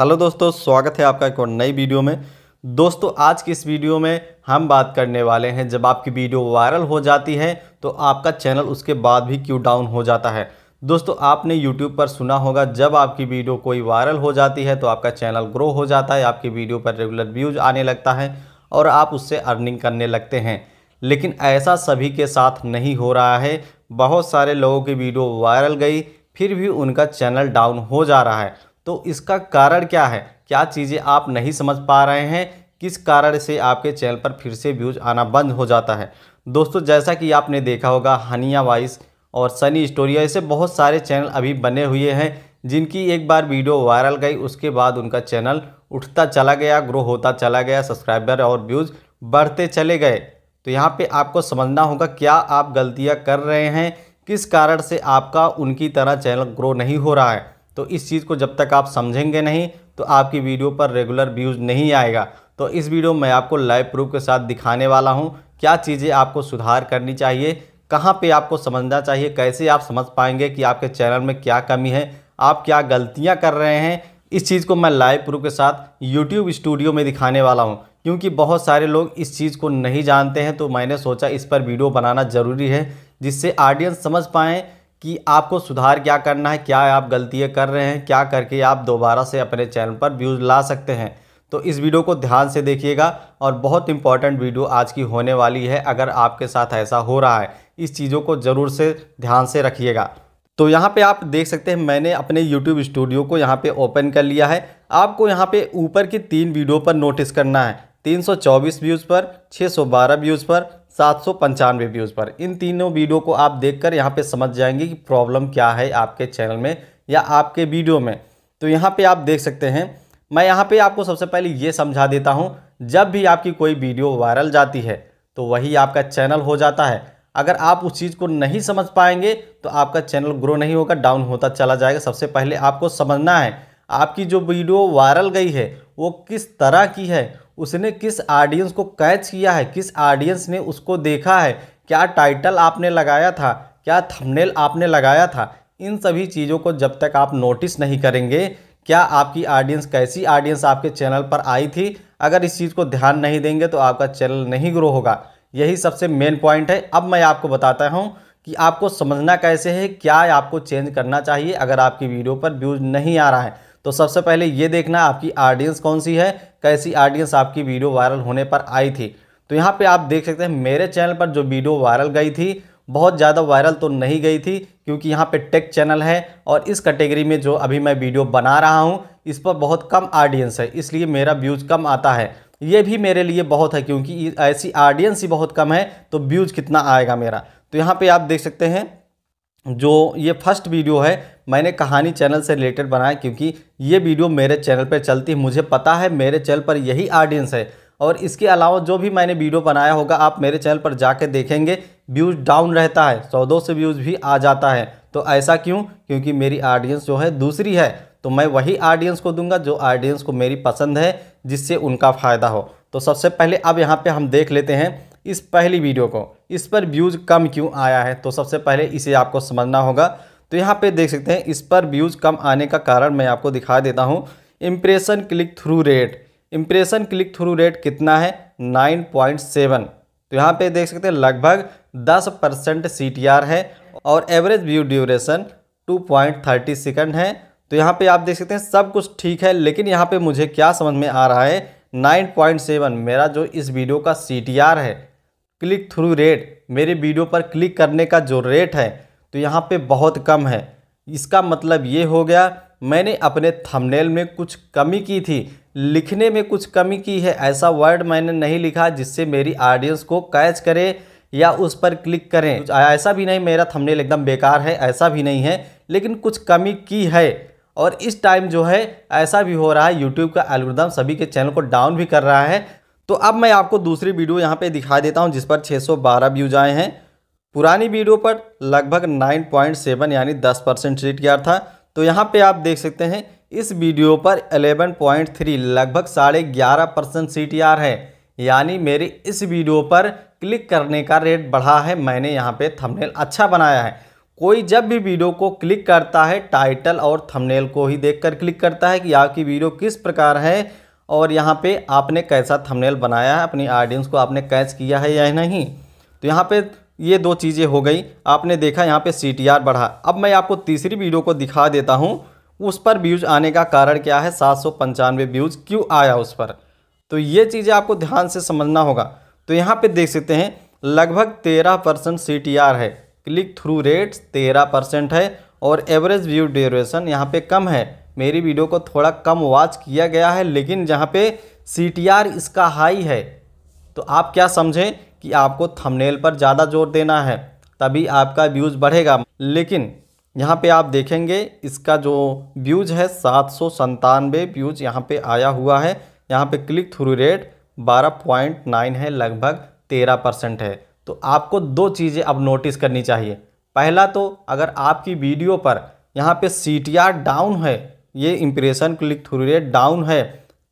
hello दोस्तों स्वागत है आपका एक और नई वीडियो में दोस्तों आज की इस वीडियो में हम बात करने वाले हैं जब आपकी वीडियो वायरल हो जाती है तो आपका चैनल उसके बाद भी क्यों डाउन हो जाता है दोस्तों आपने YouTube पर सुना होगा जब आपकी वीडियो कोई वायरल हो जाती है तो आपका चैनल ग्रो हो जाता है आपकी वीडियो पर रेगुलर व्यूज आने लगता है और आप उससे अर्निंग करने लगते हैं लेकिन ऐसा सभी के साथ नहीं हो रहा है बहुत सारे लोगों की वीडियो वायरल गई फिर भी उनका चैनल डाउन हो जा रहा है तो इसका कारण क्या है क्या चीज़ें आप नहीं समझ पा रहे हैं किस कारण से आपके चैनल पर फिर से व्यूज़ आना बंद हो जाता है दोस्तों जैसा कि आपने देखा होगा हनिया वाइस और सनी स्टोरिया ऐसे बहुत सारे चैनल अभी बने हुए हैं जिनकी एक बार वीडियो वायरल गई उसके बाद उनका चैनल उठता चला गया ग्रो होता चला गया सब्सक्राइबर और व्यूज़ बढ़ते चले गए तो यहाँ पे आपको समझना होगा क्या आप गलतियाँ कर रहे हैं किस कारण से आपका उनकी तरह चैनल ग्रो नहीं हो रहा है तो इस चीज़ को जब तक आप समझेंगे नहीं तो आपकी वीडियो पर रेगुलर व्यूज़ नहीं आएगा तो इस वीडियो में आपको लाइव प्रूफ के साथ दिखाने वाला हूँ क्या चीज़ें आपको सुधार करनी चाहिए कहाँ पे आपको समझना चाहिए कैसे आप समझ पाएंगे कि आपके चैनल में क्या कमी है आप क्या गलतियाँ कर रहे हैं इस चीज़ को मैं लाइव प्रूफ के साथ यूट्यूब स्टूडियो में दिखाने वाला हूँ क्योंकि बहुत सारे लोग इस चीज़ को नहीं जानते हैं तो मैंने सोचा इस पर वीडियो बनाना ज़रूरी है जिससे ऑडियंस समझ पाएँ कि आपको सुधार क्या करना है क्या आप गलतियाँ कर रहे हैं क्या करके आप दोबारा से अपने चैनल पर व्यूज़ ला सकते हैं तो इस वीडियो को ध्यान से देखिएगा और बहुत इंपॉर्टेंट वीडियो आज की होने वाली है अगर आपके साथ ऐसा हो रहा है इस चीज़ों को ज़रूर से ध्यान से रखिएगा तो यहाँ पे आप देख सकते हैं मैंने अपने YouTube स्टूडियो को यहाँ पे ओपन कर लिया है आपको यहाँ पे ऊपर की तीन वीडियो पर नोटिस करना है 324 व्यूज़ पर 612 व्यूज़ पर सात सौ पंचानवे व्यूज़ पर इन तीनों वीडियो को आप देखकर यहाँ पर समझ जाएंगे कि प्रॉब्लम क्या है आपके चैनल में या आपके वीडियो में तो यहाँ पे आप देख सकते हैं मैं यहाँ पे आपको सबसे पहले ये समझा देता हूँ जब भी आपकी कोई वीडियो वायरल जाती है तो वही आपका चैनल हो जाता है अगर आप उस चीज़ को नहीं समझ पाएंगे तो आपका चैनल ग्रो नहीं होगा डाउन होता चला जाएगा सबसे पहले आपको समझना है आपकी जो वीडियो वायरल गई है वो किस तरह की है उसने किस ऑडियंस को कैच किया है किस ऑडियंस ने उसको देखा है क्या टाइटल आपने लगाया था क्या थंबनेल आपने लगाया था इन सभी चीज़ों को जब तक आप नोटिस नहीं करेंगे क्या आपकी ऑडियंस कैसी ऑडियंस आपके चैनल पर आई थी अगर इस चीज़ को ध्यान नहीं देंगे तो आपका चैनल नहीं ग्रो होगा यही सबसे मेन पॉइंट है अब मैं आपको बताता हूँ कि आपको समझना कैसे है क्या आपको चेंज करना चाहिए अगर आपकी वीडियो पर व्यूज नहीं आ रहा है तो सबसे पहले ये देखना आपकी ऑडियंस कौन सी है कैसी ऑडियंस आपकी वीडियो वायरल होने पर आई थी तो यहाँ पे आप देख सकते हैं मेरे चैनल पर जो वीडियो वायरल गई थी बहुत ज़्यादा वायरल तो नहीं गई थी क्योंकि यहाँ पे टेक चैनल है और इस कैटेगरी में जो अभी मैं वीडियो बना रहा हूँ इस पर बहुत कम ऑडियंस है इसलिए मेरा व्यूज़ कम आता है ये भी मेरे लिए बहुत है क्योंकि ऐसी ऑडियंस ही बहुत कम है तो व्यूज़ कितना आएगा मेरा तो यहाँ पर आप देख सकते हैं जो ये फर्स्ट वीडियो है मैंने कहानी चैनल से रिलेटेड बनाया क्योंकि ये वीडियो मेरे चैनल पर चलती है मुझे पता है मेरे चैनल पर यही ऑडियंस है और इसके अलावा जो भी मैंने वीडियो बनाया होगा आप मेरे चैनल पर जाके देखेंगे व्यूज़ डाउन रहता है सौ दो से व्यूज़ भी आ जाता है तो ऐसा क्यों क्योंकि मेरी ऑडियंस जो है दूसरी है तो मैं वही ऑडियंस को दूंगा जो ऑडियंस को मेरी पसंद है जिससे उनका फ़ायदा हो तो सबसे पहले अब यहाँ पर हम देख लेते हैं इस पहली वीडियो को इस पर व्यूज़ कम क्यों आया है तो सबसे पहले इसे आपको समझना होगा तो यहाँ पे देख सकते हैं इस पर व्यूज़ कम आने का कारण मैं आपको दिखा देता हूँ impression click through rate impression click through rate कितना है नाइन पॉइंट सेवन तो यहाँ पे देख सकते हैं लगभग दस परसेंट सी टी आर है और average view duration two point thirty second है तो यहाँ पे आप देख सकते हैं सब कुछ ठीक है लेकिन यहाँ पे मुझे क्या समझ में आ रहा है सेवन मेरा जो इस वीडियो का सी है क्लिक थ्रू रेट मेरे वीडियो पर क्लिक करने का जो रेट है तो यहाँ पे बहुत कम है इसका मतलब ये हो गया मैंने अपने थंबनेल में कुछ कमी की थी लिखने में कुछ कमी की है ऐसा वर्ड मैंने नहीं लिखा जिससे मेरी ऑडियंस को कैच करे या उस पर क्लिक करें ऐसा भी नहीं मेरा थंबनेल एकदम बेकार है ऐसा भी नहीं है लेकिन कुछ कमी की है और इस टाइम जो है ऐसा भी हो रहा है यूट्यूब का एल्गोरिदम सभी के चैनल को डाउन भी कर रहा है तो अब मैं आपको दूसरी वीडियो यहाँ पे दिखा देता हूँ जिस पर 612 व्यूज आए हैं पुरानी वीडियो पर लगभग 9.7 यानी 10 परसेंट सीट गया था तो यहाँ पे आप देख सकते हैं इस वीडियो पर 11.3 लगभग साढ़े ग्यारह परसेंट सी है यानी मेरे इस वीडियो पर क्लिक करने का रेट बढ़ा है मैंने यहाँ पे थंबनेल अच्छा बनाया है कोई जब भी वीडियो को क्लिक करता है टाइटल और थंबनेल को ही देखकर क्लिक करता है कि आपकी वीडियो किस प्रकार है और यहाँ पे आपने कैसा थंबनेल बनाया है अपनी ऑडियंस को आपने कैच किया है या नहीं तो यहाँ पर ये दो चीज़ें हो गई आपने देखा यहाँ पे सी बढ़ा अब मैं आपको तीसरी वीडियो को दिखा देता हूँ उस पर व्यूज़ आने का कारण क्या है सात सौ पंचानवे व्यूज़ क्यों आया उस पर तो ये चीज़ें आपको ध्यान से समझना होगा तो यहाँ पे देख सकते हैं लगभग तेरह परसेंट सी है क्लिक थ्रू रेट तेरह परसेंट है और एवरेज व्यू ड्यूरेशन यहाँ पे कम है मेरी वीडियो को थोड़ा कम वॉच किया गया है लेकिन जहाँ पे सी इसका हाई है तो आप क्या समझें कि आपको थंबनेल पर ज़्यादा जोर देना है तभी आपका व्यूज़ बढ़ेगा लेकिन यहाँ पे आप देखेंगे इसका जो व्यूज है सात सौ संतानवे व्यूज यहाँ पे आया हुआ है यहाँ पे क्लिक थ्रू रेट बारह पॉइंट नाइन है लगभग तेरह परसेंट है तो आपको दो चीज़ें अब नोटिस करनी चाहिए पहला तो अगर आपकी वीडियो पर यहाँ पे सी डाउन है ये impression click through rate down है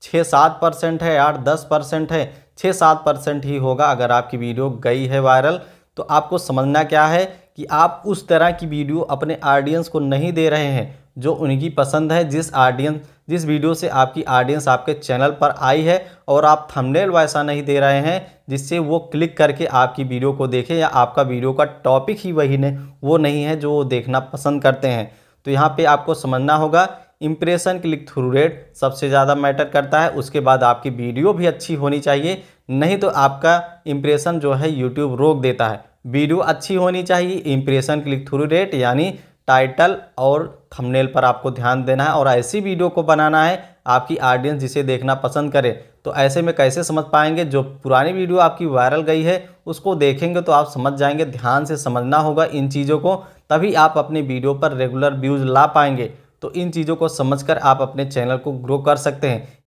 छः सात परसेंट है आठ दस परसेंट है छः सात परसेंट ही होगा अगर आपकी वीडियो गई है वायरल तो आपको समझना क्या है कि आप उस तरह की वीडियो अपने ऑडियंस को नहीं दे रहे हैं जो उनकी पसंद है जिस ऑडियंस जिस वीडियो से आपकी ऑडियंस आपके चैनल पर आई है और आप थंबनेल वैसा नहीं दे रहे हैं जिससे वो क्लिक करके आपकी वीडियो को देखें या आपका वीडियो का टॉपिक ही वही नहीं वो नहीं है जो वो देखना पसंद करते हैं तो यहाँ पे आपको समझना होगा इम्प्रेशन क्लिक थ्रू रेट सबसे ज़्यादा मैटर करता है उसके बाद आपकी वीडियो भी अच्छी होनी चाहिए नहीं तो आपका इम्प्रेशन जो है यूट्यूब रोक देता है वीडियो अच्छी होनी चाहिए इम्प्रेशन क्लिक थ्रू रेट यानी टाइटल और थंबनेल पर आपको ध्यान देना है और ऐसी वीडियो को बनाना है आपकी ऑडियंस जिसे देखना पसंद करे तो ऐसे में कैसे समझ पाएंगे जो पुरानी वीडियो आपकी वायरल गई है उसको देखेंगे तो आप समझ जाएंगे ध्यान से समझना होगा इन चीज़ों को तभी आप अपनी वीडियो पर रेगुलर व्यूज़ ला पाएंगे तो इन चीज़ों को समझकर आप अपने चैनल को ग्रो कर सकते हैं